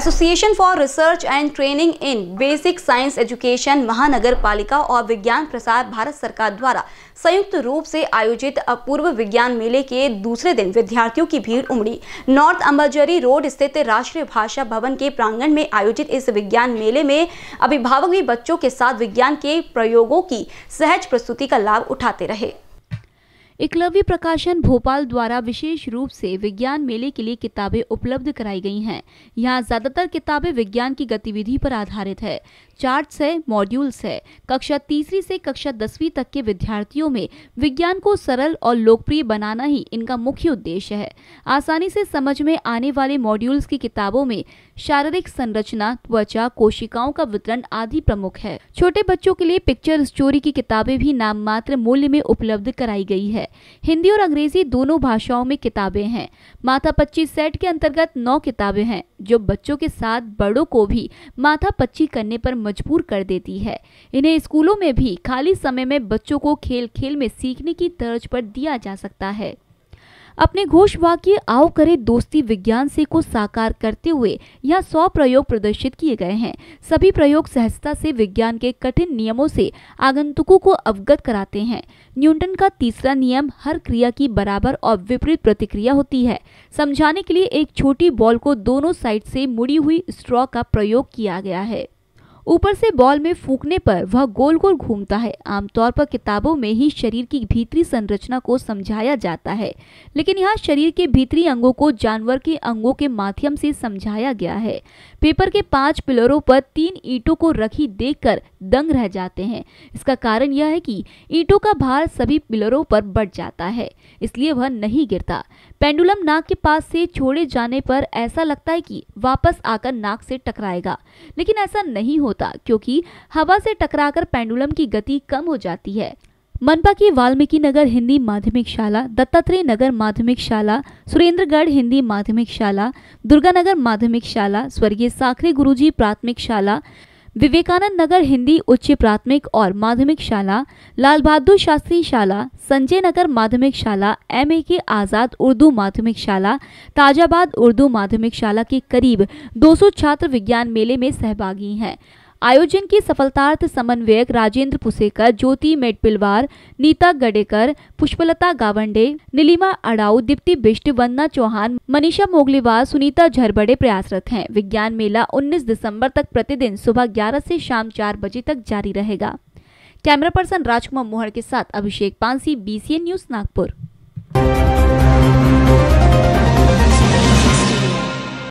association for research and training in basic science education महानगर पालिका और विज्ञान प्रसार भारत सरकार द्वारा संयुक्त रूप से आयोजित अपूर्व विज्ञान मेले के दूसरे दिन विद्यार्थियों की भीड़ उमड़ी नॉर्थ अम्बाजरी रोड स्थित राष्ट्रीय भाषा भवन के प्रांगण में आयोजित इस विज्ञान मेले में अभिभावक भी बच्चों के साथ विज्ञान के प्रयोगों की सहज प्रस्तुति का लाभ उठाते रहे एकलव्य प्रकाशन भोपाल द्वारा विशेष रूप से विज्ञान मेले के लिए किताबें उपलब्ध कराई गई हैं यहाँ ज़्यादातर किताबें विज्ञान की गतिविधि पर आधारित है चार्ट्स है मॉड्यूल्स है कक्षा तीसरी से कक्षा दसवीं तक के विद्यार्थियों में विज्ञान को सरल और लोकप्रिय बनाना ही इनका मुख्य उद्देश्य है आसानी से समझ में आने वाले मॉड्यूल्स की किताबों में शारीरिक संरचना त्वचा कोशिकाओं का वितरण आदि प्रमुख है छोटे बच्चों के लिए पिक्चर स्टोरी की किताबें भी नाम मात्र मूल्य में उपलब्ध कराई गई है हिंदी और अंग्रेजी दोनों भाषाओं में किताबें हैं माथा पच्ची सेट के अंतर्गत नौ किताबें हैं जो बच्चों के साथ बड़ों को भी माथा पच्ची करने पर मजबूर कर देती है इन्हें स्कूलों में भी खाली समय में बच्चों को खेल खेल में सीखने की तर्ज पर दिया जा सकता है अपने घोष वाक्य आओ करे दोस्ती विज्ञान से को साकार करते हुए यहाँ सौ प्रयोग प्रदर्शित किए गए हैं सभी प्रयोग सहजता से विज्ञान के कठिन नियमों से आगंतुकों को अवगत कराते हैं न्यूटन का तीसरा नियम हर क्रिया की बराबर और विपरीत प्रतिक्रिया होती है समझाने के लिए एक छोटी बॉल को दोनों साइड से मुड़ी हुई स्ट्रॉ का प्रयोग किया गया है ऊपर से बॉल में फूकने पर वह गोल गोल घूमता है आमतौर पर किताबों में ही शरीर की भीतरी संरचना को समझाया जाता है लेकिन यहाँ शरीर के भीतरी अंगों को जानवर के अंगों के माध्यम से समझाया गया है पेपर के पांच पिलरों पर तीन ईंटों को रखी देखकर दंग रह जाते हैं इसका कारण यह है कि ईंटों का भार सभी पिलरों पर बढ़ जाता है इसलिए वह नहीं गिरता पेंडुलम नाक के पास से छोड़े जाने पर ऐसा लगता है कि वापस आकर नाक से टकराएगा लेकिन ऐसा नहीं हो होता क्योंकि हवा से टकराकर पेंडुलम की गति कम हो जाती है मनपा की वाल्मीकि नगर हिंदी माध्यमिक शाला दत्तात्रेय नगर माध्यमिक शाला सुरेंद्रगढ़ हिंदी माध्यमिक शाला दुर्गा नगर माध्यमिक शाला स्वर्गीय साखरे गुरुजी प्राथमिक शाला विवेकानंद नगर हिंदी उच्च प्राथमिक और माध्यमिक शाला लाल बहादुर शास्त्री शाला संजय नगर माध्यमिक शाला एम के आज़ाद उर्दू माध्यमिक शाला ताजाबाद उर्दू माध्यमिक शाला के करीब 200 छात्र विज्ञान मेले में सहभागी हैं आयोजन की सफलतार्थ समन्वयक राजेंद्र पुसेकर ज्योति मेटपिलवार नीता गडेकर पुष्पलता गावंडे नीलिमा अड़ाऊ दीप्ति बिष्ट वंदना चौहान मनीषा मोगलीवाल सुनीता झरबड़े प्रयासरत हैं विज्ञान मेला 19 दिसंबर तक प्रतिदिन सुबह 11 से शाम 4 बजे तक जारी रहेगा कैमरा पर्सन राजकुमार मोहर के साथ अभिषेक पांसी बी न्यूज नागपुर